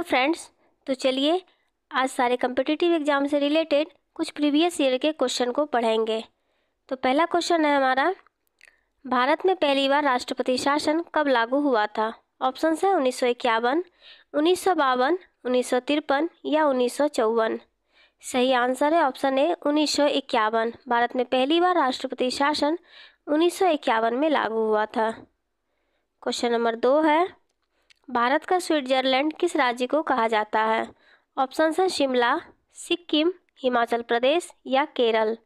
तो फ्रेंड्स तो चलिए आज सारे कम्पिटिटिव एग्ज़ाम से रिलेटेड कुछ प्रीवियस ईयर के क्वेश्चन को पढ़ेंगे तो पहला क्वेश्चन है हमारा भारत में पहली बार राष्ट्रपति शासन कब लागू हुआ था ऑप्शन है उन्नीस सौ इक्यावन उन्नीस सौ बावन उन्नीस सौ तिरपन या उन्नीस सौ चौवन सही आंसर है ऑप्शन ए उन्नीस सौ इक्यावन भारत में पहली बार राष्ट्रपति शासन उन्नीस सौ इक्यावन में लागू हुआ था क्वेश्चन नंबर दो है भारत का स्विट्जरलैंड किस राज्य को कहा जाता है ऑप्शन है शिमला सिक्किम हिमाचल प्रदेश या केरल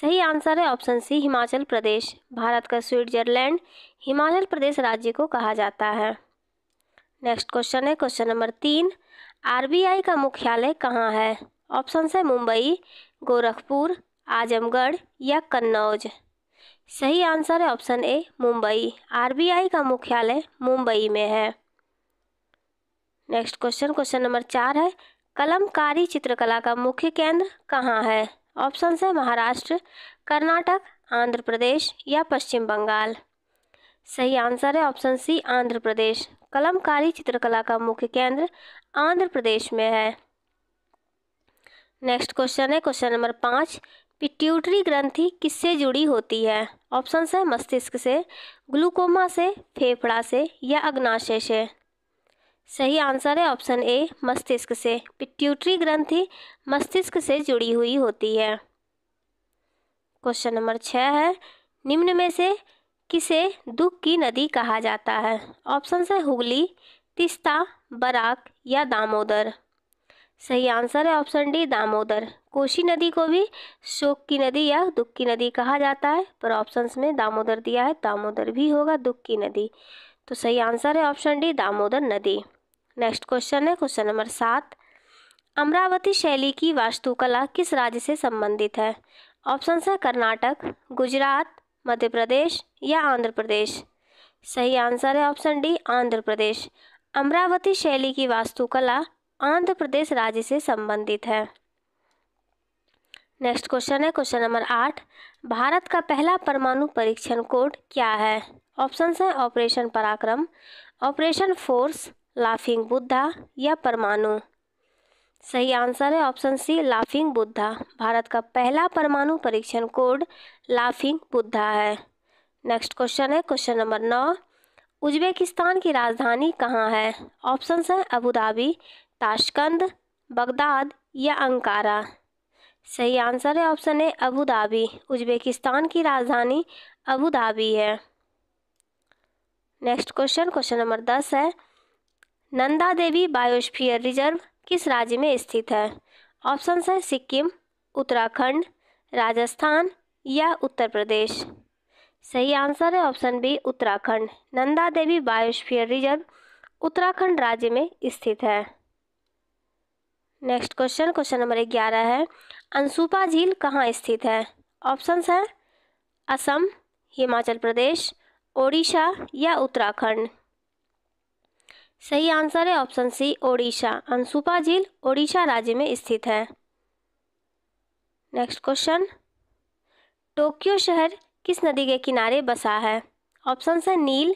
सही आंसर है ऑप्शन सी हिमाचल प्रदेश भारत का स्विट्जरलैंड हिमाचल प्रदेश राज्य को कहा जाता है नेक्स्ट क्वेश्चन है क्वेश्चन नंबर तीन आरबीआई का मुख्यालय कहाँ है ऑप्शन है मुंबई गोरखपुर आजमगढ़ या कन्नौज सही आंसर है ऑप्शन ए मुंबई आरबीआई का मुख्यालय मुंबई में है नेक्स्ट क्वेश्चन क्वेश्चन नंबर चार है कलमकारी चित्रकला का मुख्य केंद्र कहाँ है ऑप्शन है महाराष्ट्र कर्नाटक आंध्र प्रदेश या पश्चिम बंगाल सही आंसर है ऑप्शन सी आंध्र प्रदेश कलमकारी चित्रकला का मुख्य केंद्र आंध्र प्रदेश में है नेक्स्ट क्वेश्चन है क्वेश्चन नंबर पाँच पिट्यूटरी ग्रंथि किससे जुड़ी होती है ऑप्शन है मस्तिष्क से ग्लूकोमा से फेफड़ा से या अग्नाशय से सही आंसर है ऑप्शन ए मस्तिष्क से पिट्यूटरी ग्रंथि मस्तिष्क से जुड़ी हुई होती है क्वेश्चन नंबर छः है निम्न में से किसे दुख की नदी कहा जाता है ऑप्शन है हुगली तिस्ता बराक या दामोदर सही आंसर है ऑप्शन डी दामोदर कोशी नदी को भी शोक की नदी या दुख की नदी कहा जाता है पर ऑप्शंस में दामोदर दिया है दामोदर भी होगा दुख की नदी तो सही आंसर है ऑप्शन डी दामोदर नदी नेक्स्ट क्वेश्चन है क्वेश्चन नंबर सात अमरावती शैली की वास्तुकला किस राज्य से संबंधित है ऑप्शन है कर्नाटक गुजरात मध्य प्रदेश या आंध्र प्रदेश सही आंसर है ऑप्शन डी आंध्र प्रदेश अमरावती शैली की वास्तुकला आंध्र प्रदेश राज्य से संबंधित है नेक्स्ट क्वेश्चन है क्वेश्चन नंबर आठ भारत का पहला परमाणु परीक्षण कोड क्या है ऑप्शन है ऑपरेशन पराक्रम ऑपरेशन फोर्स लाफिंग बुद्धा या परमाणु सही आंसर है option C laughing Buddha Bharat का पहला परमाणु परीक्षण कोड लाफिंग बुद्धा है नेक्स्ट क्वेश्चन है क्वेश्चन नंबर नौ उज्बेकिस्तान की राजधानी कहाँ है ऑप्शन है अबूधाबी ताशकंद बगदाद या अंकारा सही आंसर है option A Abu Dhabi Uzbekistan की राजधानी अबूधाबी है नेक्स्ट क्वेश्चन क्वेश्चन नंबर दस है नंदा देवी बायोस्फीयर रिजर्व किस राज्य में स्थित है ऑप्शन है सिक्किम उत्तराखंड राजस्थान या उत्तर प्रदेश सही आंसर है option B Uttarakhand Nanda Devi biosphere reserve Uttarakhand राज्य में स्थित है नेक्स्ट क्वेश्चन क्वेश्चन नंबर ग्यारह है अंशुपा झील कहाँ स्थित है ऑप्शन है असम हिमाचल प्रदेश ओडिशा या उत्तराखंड सही आंसर है ऑप्शन सी ओडिशा अंशुपा झील ओडिशा राज्य में स्थित है नेक्स्ट क्वेश्चन टोक्यो शहर किस नदी के किनारे बसा है ऑप्शन है नील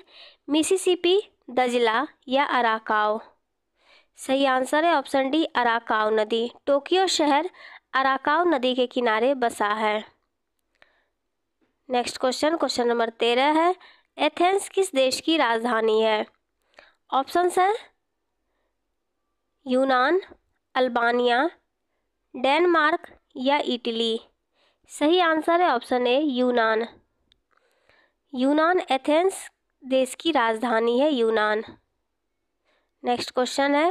मिसिसिपी दजला या अराकाओ सही आंसर है ऑप्शन डी अराकाओ नदी टोक्यो शहर अराकाओ नदी के किनारे बसा है नेक्स्ट क्वेश्चन क्वेश्चन नंबर तेरह है एथेंस किस देश की राजधानी है ऑप्शंस हैं यूनान अल्बानिया डेनमार्क या इटली सही आंसर है ऑप्शन ए यूनान यूनान एथेंस देश की राजधानी है यूनान नेक्स्ट क्वेश्चन है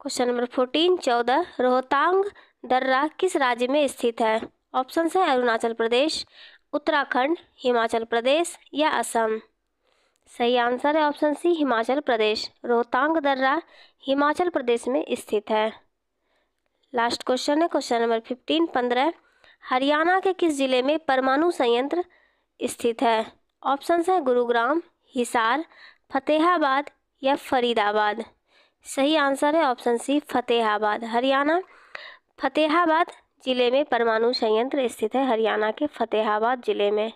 क्वेश्चन नंबर फोर्टीन चौदह रोहतांग दर्रा किस राज्य में स्थित है ऑप्शन है अरुणाचल प्रदेश उत्तराखंड हिमाचल प्रदेश या असम सही आंसर है ऑप्शन सी हिमाचल प्रदेश रोहतांग दर्रा हिमाचल प्रदेश में स्थित है लास्ट क्वेश्चन है क्वेश्चन नंबर फिफ्टीन पंद्रह हरियाणा के किस जिले में परमाणु संयंत्र स्थित है ऑप्शन है गुरुग्राम हिसार फतेहाबाद या फरीदाबाद सही आंसर है ऑप्शन सी फतेहाबाद हरियाणा फतेहाबाद जिले में परमाणु संयंत्र स्थित है हरियाणा के फतेहाबाद जिले में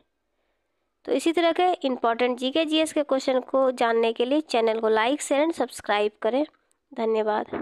तो इसी तरह के इंपॉर्टेंट जी के जी के क्वेश्चन को जानने के लिए चैनल को लाइक शेयर एंड सब्सक्राइब करें धन्यवाद